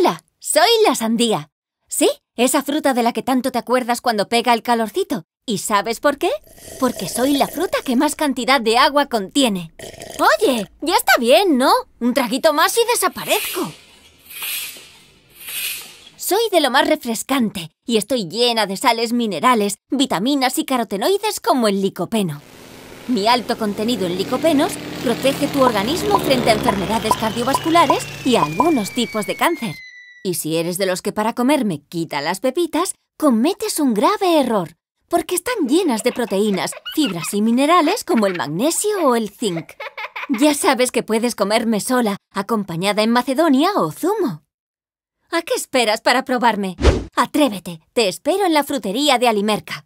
Hola, soy la sandía. Sí, esa fruta de la que tanto te acuerdas cuando pega el calorcito. ¿Y sabes por qué? Porque soy la fruta que más cantidad de agua contiene. Oye, ya está bien, ¿no? Un traguito más y desaparezco. Soy de lo más refrescante y estoy llena de sales minerales, vitaminas y carotenoides como el licopeno. Mi alto contenido en licopenos protege tu organismo frente a enfermedades cardiovasculares y algunos tipos de cáncer. Y si eres de los que para comerme quita las pepitas, cometes un grave error, porque están llenas de proteínas, fibras y minerales como el magnesio o el zinc. Ya sabes que puedes comerme sola, acompañada en macedonia o zumo. ¿A qué esperas para probarme? Atrévete, te espero en la frutería de Alimerca.